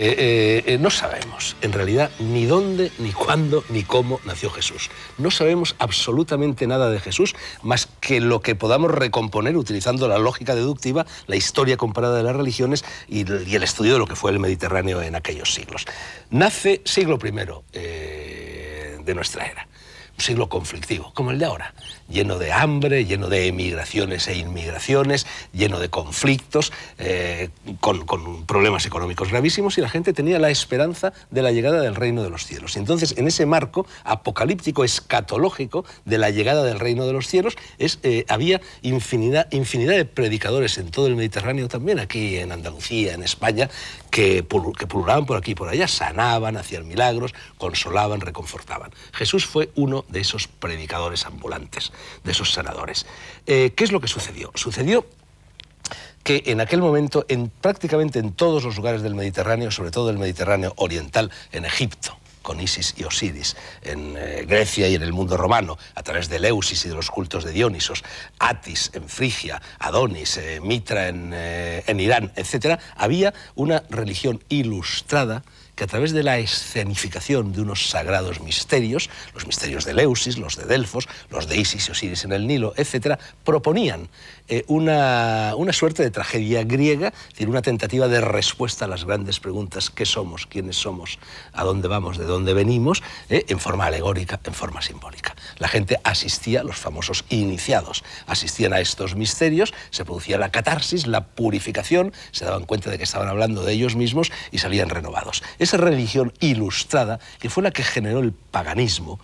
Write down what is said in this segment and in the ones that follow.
Eh, eh, eh, no sabemos, en realidad, ni dónde, ni cuándo, ni cómo nació Jesús. No sabemos absolutamente nada de Jesús, más que lo que podamos recomponer utilizando la lógica deductiva, la historia comparada de las religiones y, el estudio de lo que fue el Mediterráneo en aquellos siglos. Nace siglo I de nuestra era, un siglo conflictivo, como el de ahora lleno de hambre, lleno de emigraciones e inmigraciones, lleno de conflictos, eh, con, problemas económicos gravísimos, y la gente tenía la esperanza de la llegada del reino de los cielos. Y entonces, en ese marco apocalíptico, escatológico, de la llegada del reino de los cielos, eh, había infinidad, de predicadores en todo el Mediterráneo también, aquí en Andalucía, en España, que, por aquí y por allá, sanaban, hacían milagros, consolaban, reconfortaban. Jesús fue uno de esos predicadores ambulantes de esos sanadores. Eh, ¿Qué es lo que sucedió? Sucedió que en aquel momento, en, prácticamente en todos los lugares del Mediterráneo, sobre todo el Mediterráneo oriental, en Egipto, con Isis y Osiris, en eh, Grecia y en el mundo romano, a través de Leusis y de los cultos de Dionisos, Atis en Frigia, Adonis, eh, Mitra en, en Irán, etc., había una religión ilustrada que a través de la escenificación de unos sagrados misterios, los misterios de Leusis, los de Delfos, los de Isis y Osiris en el Nilo, etc., proponían eh, una, suerte de tragedia griega, es decir, una tentativa de respuesta a las grandes preguntas, ¿qué somos? ¿Quiénes somos? ¿A dónde vamos? ¿De dónde venimos? Eh, en forma alegórica, en forma simbólica. La gente asistía, los famosos iniciados, asistían a estos misterios, se producía la catarsis, la purificación, se daban cuenta de que estaban hablando de ellos mismos y salían renovados. Esa religión ilustrada, que fue la que generó el paganismo,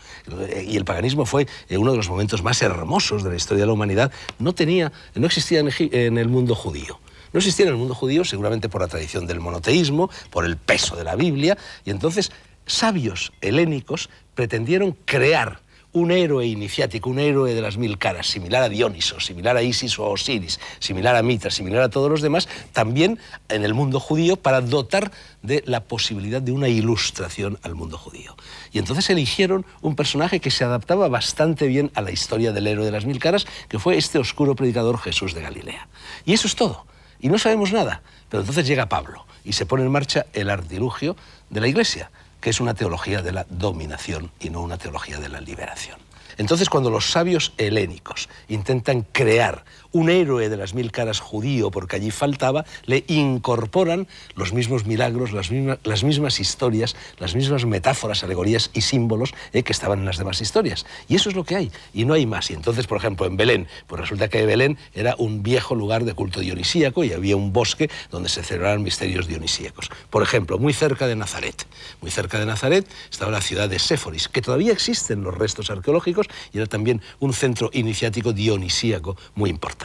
eh, y el paganismo fue uno de los momentos más hermosos de la historia de la humanidad, no tenía no existía en el mundo judío. No existía en el mundo judío, seguramente por la tradición del monoteísmo, por el peso de la Biblia, y entonces sabios helénicos pretendieron crear un héroe iniciático, un héroe de las mil caras, similar a Dioniso, similar a Isis o Osiris, similar a Mitra, similar a todos los demás, también en el mundo judío para dotar de la posibilidad de una ilustración al mundo judío. Y entonces eligieron un personaje que se adaptaba bastante bien a la historia del héroe de las mil caras, que fue este oscuro predicador Jesús de Galilea. Y eso es todo. Y no sabemos nada. Pero entonces llega Pablo y se pone en marcha el artilugio de la iglesia que es una teología de la dominación y no una teología de la liberación. Entonces, cuando los sabios helénicos intentan crear un héroe de las mil caras judío, porque allí faltaba, le incorporan los mismos milagros, las mismas, historias, las mismas metáforas, alegorías y símbolos eh, que estaban en las demás historias. Y eso es lo que hay, y no hay más. Y entonces, por ejemplo, en Belén, pues resulta que Belén era un viejo lugar de culto dionisíaco y había un bosque donde se celebraban misterios dionisíacos. Por ejemplo, muy cerca de Nazaret, muy cerca de Nazaret estaba la ciudad de Séforis, que todavía existen los restos arqueológicos y era también un centro iniciático dionisíaco muy importante.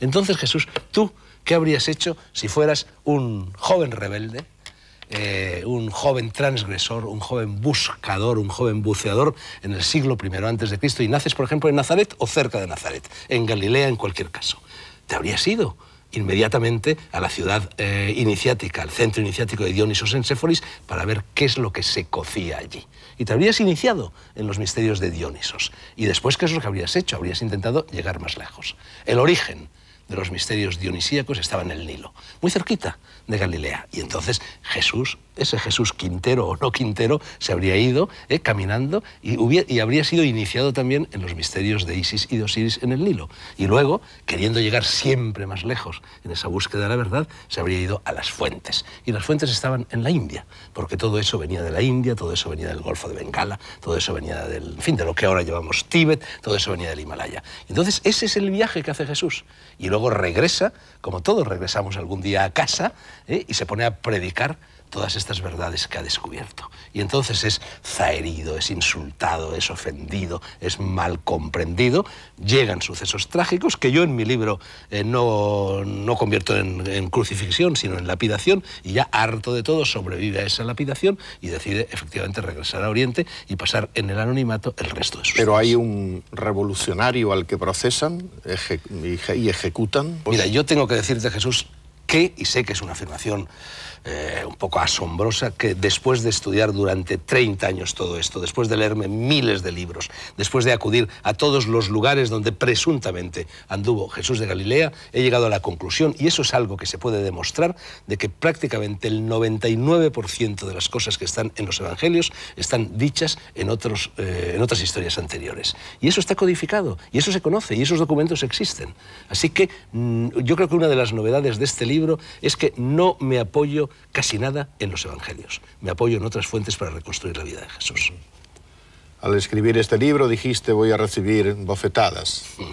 Entonces, Jesús, tú, ¿qué habrías hecho si fueras un joven rebelde, eh, un joven transgresor, un joven buscador, un joven buceador en el siglo I antes de Cristo y naces, por ejemplo, en Nazaret o cerca de Nazaret, en Galilea en cualquier caso? ¿Te habrías ido? inmediatamente a la ciudad eh, iniciática, al centro iniciático de Dionisos en Séforis, para ver qué es lo que se cocía allí. Y te habrías iniciado en los misterios de Dionisos. Y después, ¿qué es lo que habrías hecho? Habrías intentado llegar más lejos. El origen de los misterios dionisíacos estaba en el Nilo, muy cerquita de Galilea. Y entonces Jesús, ese Jesús Quintero o no Quintero, se habría ido eh, caminando y, hubiera, y habría sido iniciado también en los misterios de Isis y de Osiris en el Nilo. Y luego, queriendo llegar siempre más lejos en esa búsqueda de la verdad, se habría ido a las fuentes. Y las fuentes estaban en la India, porque todo eso venía de la India, todo eso venía del Golfo de Bengala, todo eso venía del, fin, de lo que ahora llamamos Tíbet, todo eso venía del Himalaya. Entonces, ese es el viaje que hace Jesús. Y luego regresa, como todos regresamos algún día a casa, ¿eh? y se pone a predicar todas estas verdades que ha descubierto. Y entonces es zaherido, es insultado, es ofendido, es mal comprendido. Llegan sucesos trágicos que yo en mi libro eh, no, no, convierto en, crucifixión, sino en lapidación, y ya harto de todo sobrevive a esa lapidación y decide efectivamente regresar a Oriente y pasar en el anonimato el resto de vida. Pero hay un revolucionario al que procesan y ejecutan. Mira, yo tengo que decirte, Jesús, que, y sé que es una afirmación eh, un poco asombrosa que después de estudiar durante 30 años todo esto, después de leerme miles de libros, después de acudir a todos los lugares donde presuntamente anduvo Jesús de Galilea, he llegado a la conclusión, y eso es algo que se puede demostrar, de que prácticamente el 99% de las cosas que están en los evangelios están dichas en, otros, eh, en otras historias anteriores. Y eso está codificado, y eso se conoce, y esos documentos existen. Así que mm, yo creo que una de las novedades de este libro es que no me apoyo casi nada en los Evangelios. Me apoyo en otras fuentes para reconstruir la vida de Jesús. Al escribir este libro dijiste voy a recibir bofetadas. Hmm.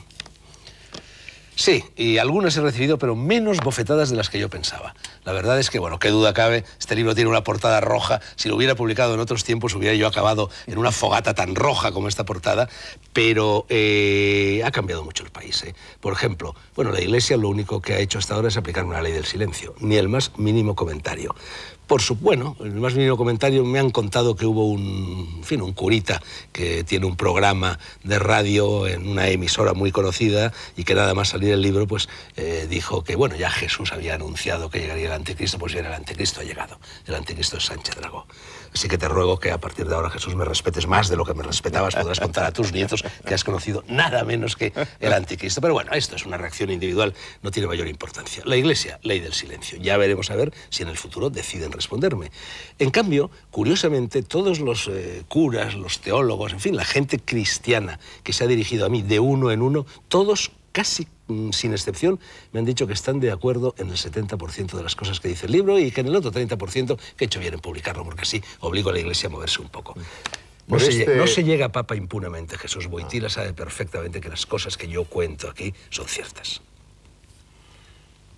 Sí, y algunas he recibido, pero menos bofetadas de las que yo pensaba. La verdad es que, bueno, qué duda cabe, este libro tiene una portada roja. Si lo hubiera publicado en otros tiempos, hubiera yo acabado en una fogata tan roja como esta portada, pero eh, ha cambiado mucho el país. ¿eh? Por ejemplo, bueno, la Iglesia lo único que ha hecho hasta ahora es aplicar una ley del silencio, ni el más mínimo comentario. Por su, bueno, en el más mínimo comentario me han contado que hubo un, fin, un curita que tiene un programa de radio en una emisora muy conocida y que nada más salir el libro, pues eh, dijo que, bueno, ya Jesús había anunciado que llegaría el anticristo, pues ya el anticristo ha llegado. El anticristo es Sánchez Dragó. Así que te ruego que a partir de ahora, Jesús, me respetes más de lo que me respetabas. Podrás contar a tus nietos que has conocido nada menos que el anticristo. Pero bueno, esto es una reacción individual, no tiene mayor importancia. La Iglesia, ley del silencio. Ya veremos a ver si en el futuro deciden responderme. En cambio, curiosamente, todos los eh, curas, los teólogos, en fin, la gente cristiana que se ha dirigido a mí de uno en uno, todos casi mm, sin excepción, me han dicho que están de acuerdo en el 70% de las cosas que dice el libro y que en el otro 30% que he hecho bien en publicarlo, porque así obligo a la Iglesia a moverse un poco. Mm. Este no, se, llega a papa impunemente. Jesús Boitila sabe perfectamente que las cosas que yo cuento aquí son ciertas.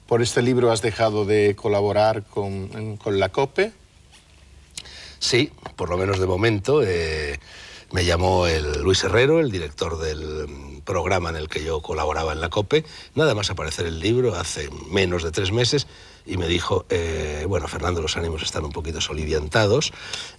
Por este libro has dejado de colaborar con, la COPE. Sí, por lo menos de momento. Eh, me llamó el Luis Herrero, el director del, programa en el que yo colaboraba en la COPE, nada más aparecer el libro hace menos de tres meses, y me dijo, eh, bueno, Fernando, los ánimos están un poquito soliviantados,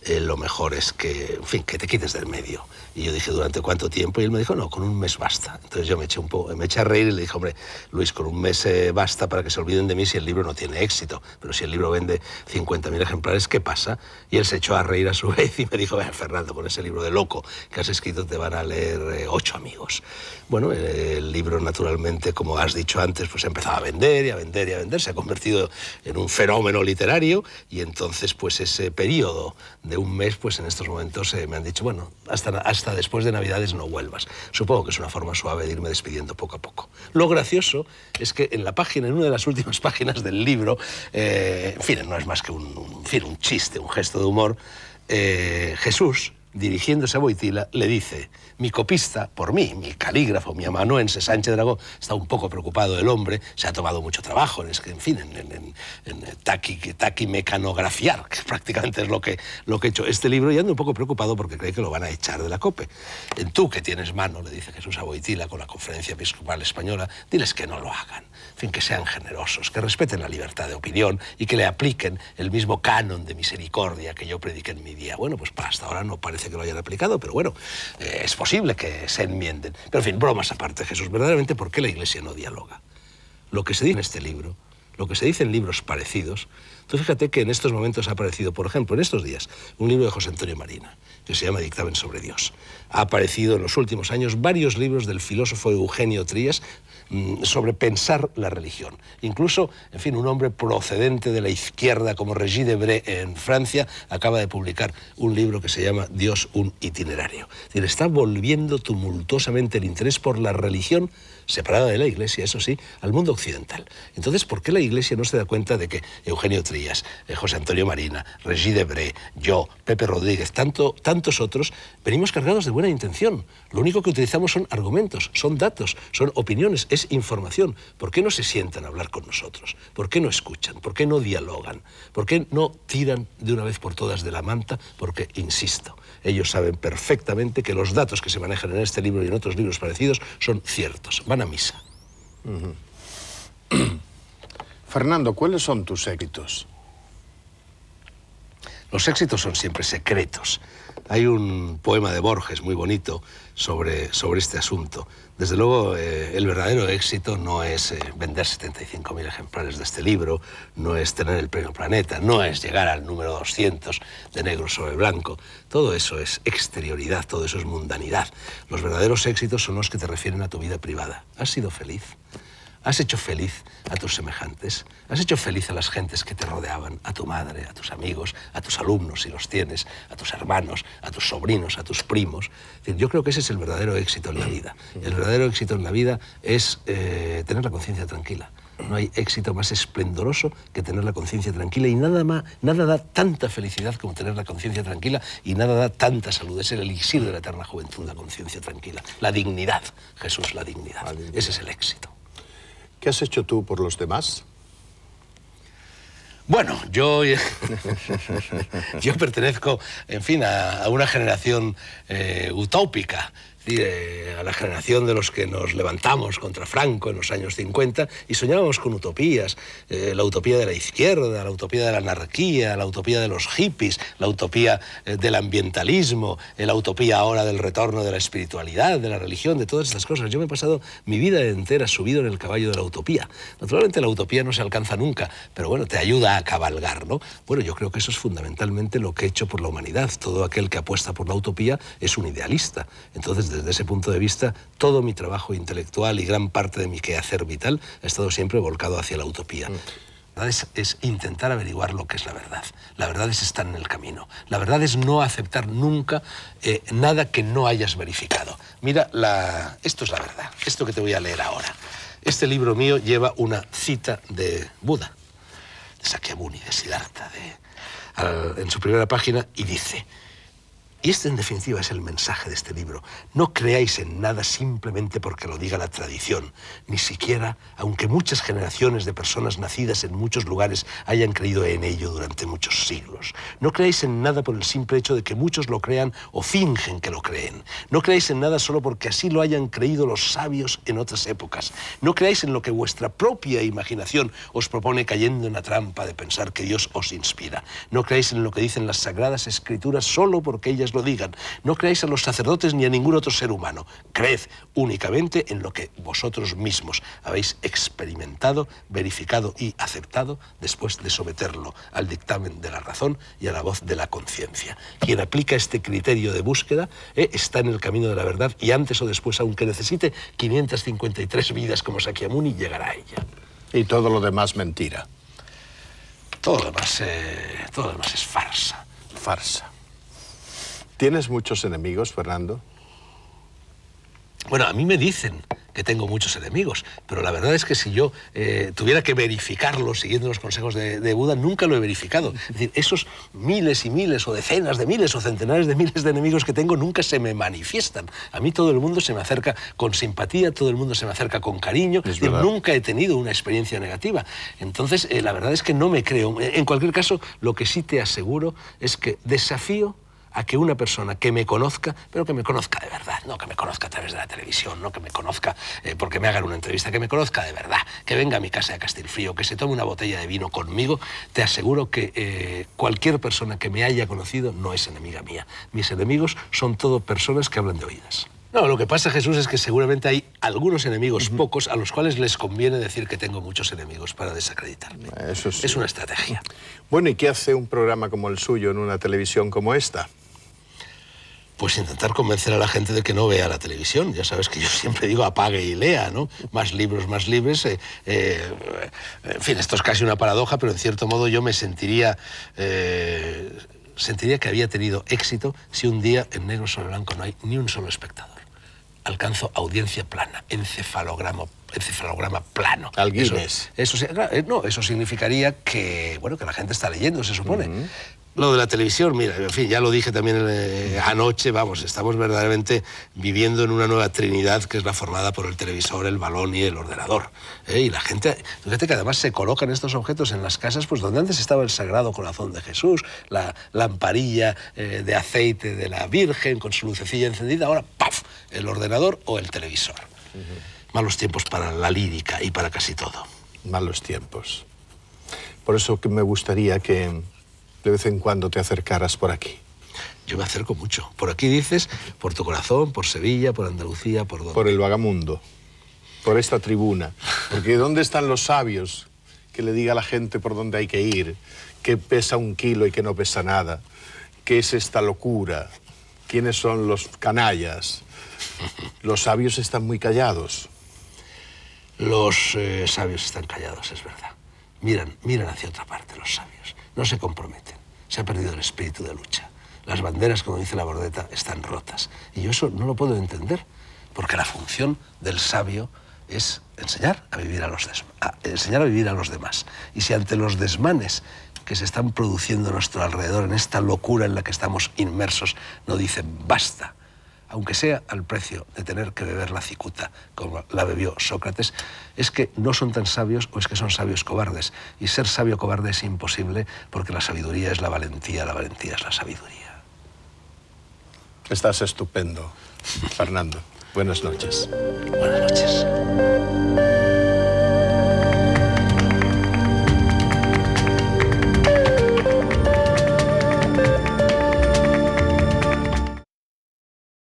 eh, lo mejor es que, fin, que te quites del medio. Y yo dije, ¿durante cuánto tiempo? Y él me dijo, no, con un mes basta. Entonces yo me eché, un poco, me eché a reír y le dije, hombre, Luis, con un mes eh, basta para que se olviden de mí si el libro no tiene éxito. Pero si el libro vende 50.000 ejemplares, ¿qué pasa? Y él se echó a reír a su vez y me dijo, "Venga, Fernando, con ese libro de loco que has escrito te van a leer ocho amigos. Bueno, el libro naturalmente, como has dicho antes, pues ha empezado a vender y a vender y a vender, se ha convertido en un fenómeno literario y entonces pues ese periodo de un mes, pues en estos momentos eh, me han dicho, bueno, hasta, después de Navidades no vuelvas. Supongo que es una forma suave de irme despidiendo poco a poco. Lo gracioso es que en la página, en una de las últimas páginas del libro, eh, en fin, no es más que un, chiste, un gesto de humor, eh, Jesús, dirigiéndose a Boitila, le dice, mi copista, por mí, mi calígrafo, mi amanuense Sánchez Dragó, está un poco preocupado del hombre, se ha tomado mucho trabajo, en fin, en, eh, taquimecanografiar, que prácticamente es lo que, lo que he hecho este libro, y ando un poco preocupado porque cree que lo van a echar de la COPE. En tú, que tienes mano, le dice Jesús a con la Conferencia Episcopal Española, diles que no lo hagan, fin, que sean generosos, que respeten la libertad de opinión y que le apliquen el mismo canon de misericordia que yo prediqué en mi día. Bueno, pues hasta ahora no parece que lo hayan aplicado, pero bueno, eh, es posible que se enmienden. Pero en fin, bromas aparte, Jesús. Verdaderamente, ¿por qué la Iglesia no dialoga? Lo que se dice en este libro, lo que se dice en libros parecidos, tú fíjate que en estos momentos ha aparecido, por ejemplo, en estos días, un libro de José Antonio Marina, que se llama Dictamen sobre Dios. Ha aparecido en los últimos años varios libros del filósofo Eugenio Trías, Mm, sobre pensar la religión. Incluso, en fin, un hombre procedente de la izquierda como Regis Debré en Francia acaba de publicar un libro que se llama Dios un itinerario. está volviendo tumultuosamente el interés por la religión separada de la Iglesia, eso sí, al mundo occidental. Entonces, ¿por qué la Iglesia no se da cuenta de que Eugenio Trías, eh, José Antonio Marina, Regis Debré, yo, Pepe Rodríguez, tantos otros, venimos cargados de buena intención? Lo único que utilizamos son argumentos, son datos, son opiniones, es información. ¿Por qué no se sientan a hablar con nosotros? ¿Por qué no escuchan? ¿Por qué no dialogan? ¿Por qué no tiran de una vez por todas de la manta? Porque, insisto, ellos saben perfectamente que los datos que se manejan en este libro y en otros libros parecidos son ciertos a misa. Fernando, ¿cuáles son tus éxitos? Los éxitos son siempre secretos. Hay un poema de Borges muy bonito sobre, sobre este asunto. Desde luego, eh, el verdadero éxito no es eh, vender 75.000 ejemplares de este libro, no es tener el premio Planeta, no es llegar al número 200 de negro sobre blanco. Todo eso es exterioridad, todo eso es mundanidad. Los verdaderos éxitos son los que te refieren a tu vida privada. ¿Has sido feliz? Has hecho feliz a tus semejantes, has hecho feliz a las gentes que te rodeaban, a tu madre, a tus amigos, a tus alumnos, si los tienes, a tus hermanos, a tus sobrinos, a tus primos. Yo creo que ese es el verdadero éxito en la vida. El verdadero éxito en la vida es eh, tener la conciencia tranquila. No hay éxito más esplendoroso que tener la conciencia tranquila y nada, más, nada da tanta felicidad como tener la conciencia tranquila y nada da tanta salud. Es el elixir de la eterna juventud, la conciencia tranquila. La dignidad, Jesús, la dignidad. Ese es el éxito. ¿Qué has hecho tú por los demás? Bueno, yo, yo pertenezco, en fin, a, una generación eh, utópica. Eh, a la generación de los que nos levantamos contra Franco en los años 50 y soñábamos con utopías, eh, la utopía de la izquierda, la utopía de la anarquía, la utopía de los hippies, la utopía eh, del ambientalismo, la utopía ahora del retorno de la espiritualidad, de la religión, de todas estas cosas. Yo me he pasado mi vida entera subido en el caballo de la utopía. Naturalmente la utopía no se alcanza nunca, pero bueno, te ayuda a cabalgar, ¿no? Bueno, yo creo que eso es fundamentalmente lo que he hecho por la humanidad. Todo aquel que apuesta por la utopía es un idealista. Entonces, desde ese punto de vista, todo mi trabajo intelectual y gran parte de mi quehacer vital ha estado siempre volcado hacia la utopía. Mm. verdad es, intentar averiguar lo que es la verdad. La verdad es estar en el camino. La verdad es no aceptar nunca eh, nada que no hayas verificado. Mira, esto es la verdad, esto que te voy a leer ahora. Este libro mío lleva una cita de Buda, de Sakyamuni, de Siddhartha, en su primera página, y dice, y este, en definitiva, es el mensaje de este libro. No creáis en nada simplemente porque lo diga la tradición, ni siquiera aunque muchas generaciones de personas nacidas en muchos lugares hayan creído en ello durante muchos siglos. No creáis en nada por el simple hecho de que muchos lo crean o fingen que lo creen. No creáis en nada solo porque así lo hayan creído los sabios en otras épocas. No creáis en lo que vuestra propia imaginación os propone cayendo en la trampa de pensar que Dios os inspira. No creáis en lo que dicen las sagradas escrituras solo porque ellas lo digan. No creáis a los sacerdotes ni a ningún otro ser humano. Creed únicamente en lo que vosotros mismos habéis experimentado, verificado y aceptado después de someterlo al dictamen de la razón y a la voz de la conciencia. Quien aplica este criterio de búsqueda eh, está en el camino de la verdad y antes o después, aunque necesite 553 vidas como Sakyamuni, llegará a ella. Y todo lo demás mentira. Todo eh, todo lo demás es farsa. Farsa. ¿Tienes muchos enemigos, Fernando? Bueno, a mí me dicen que tengo muchos enemigos, pero la verdad es que si yo eh, tuviera que verificarlo siguiendo los consejos de, Buda, nunca lo he verificado. Es decir, esos miles y miles o decenas de miles o centenares de miles de enemigos que tengo nunca se me manifiestan. A mí todo el mundo se me acerca con simpatía, todo el mundo se me acerca con cariño, y nunca he tenido una experiencia negativa. Entonces, eh, la verdad es que no me creo. En cualquier caso, lo que sí te aseguro es que desafío a que una persona que me conozca, pero que me conozca de verdad, no que me conozca a través de la televisión, no que me conozca eh, porque me hagan una entrevista, que me conozca de verdad, que venga a mi casa de Castilfrío, que se tome una botella de vino conmigo, te aseguro que eh, cualquier persona que me haya conocido no es enemiga mía. Mis enemigos son todo personas que hablan de oídas. No, lo que pasa, Jesús, es que seguramente hay algunos enemigos, pocos, a los cuales les conviene decir que tengo muchos enemigos para desacreditarme. Es una estrategia. Bueno, ¿y qué hace un programa como el suyo en una televisión como esta? pues intentar convencer a la gente de que no vea la televisión. Ya sabes que yo siempre digo apague y lea, ¿no? Más libros, más libres. Eh, eh, en fin, esto es casi una paradoja, pero en cierto modo yo me sentiría... Eh, sentiría que había tenido éxito si un día en negro sobre blanco no hay ni un solo espectador. Alcanzo audiencia plana, encefalograma encefalograma plano. Alguien es. Eso, no, eso significaría que, bueno, que la gente está leyendo, se supone. Lo de la televisión, mira, en fin, ya lo dije también eh, anoche, vamos, estamos verdaderamente viviendo en una nueva trinidad que es la formada por el televisor, el balón y el ordenador. ¿eh? Y la gente, fíjate que además se colocan estos objetos en las casas, pues donde antes estaba el Sagrado Corazón de Jesús, la lamparilla eh, de aceite de la Virgen con su lucecilla encendida, ahora, ¡paf!, el ordenador o el televisor. Malos tiempos para la lírica y para casi todo. Malos tiempos. Por eso que me gustaría que de vez en cuando te acercaras por aquí. Yo me acerco mucho. Por aquí dices, por tu corazón, por Sevilla, por Andalucía, por Por el vagamundo, por esta tribuna. Porque ¿dónde están los sabios que le diga a la gente por dónde hay que ir? ¿Qué pesa un kilo y qué no pesa nada? ¿Qué es esta locura? ¿Quiénes son los canallas? Los sabios están muy callados. Los eh, sabios están callados, es verdad. Miran, miran hacia otra parte los sabios no se comprometen. Se ha perdido el espíritu de lucha. Las banderas, como dice la bordeta, están rotas. Y yo eso no lo puedo entender, porque la función del sabio es enseñar a vivir a los, enseñar a vivir a los demás. Y si ante los desmanes que se están produciendo a nuestro alrededor, en esta locura en la que estamos inmersos, no dicen basta, aunque sea al precio de tener que beber la cicuta, como la bebió Sócrates, es que no son tan sabios o es que son sabios cobardes. Y ser sabio cobarde es imposible porque la sabiduría es la valentía, la valentía es la sabiduría. Estás estupendo, Fernando. Buenas noches. Buenas noches.